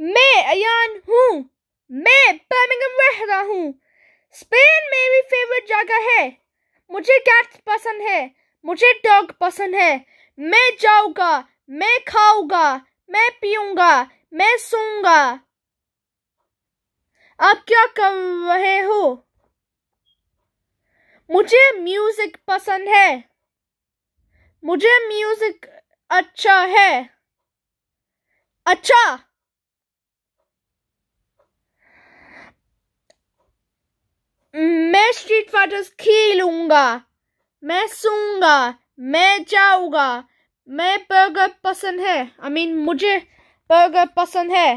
मैं अयान हूँ मैं बर्मिंगम रह रहा हूँ स्पेन मेरी फेवरेट जगह है मुझे कैट्स पसंद है मुझे डॉग पसंद है मैं जाऊँगा मैं खाऊंगा मैं पीऊंगा मैं सूंगा आप क्या कर रहे हो मुझे म्यूजिक पसंद है मुझे म्यूजिक अच्छा है अच्छा क्रिकेट फाटस खेलूंगा मैं सूंगा मैं जाऊंगा मैं बर्गर पसंद है आई I मीन mean, मुझे बर्गर पसंद है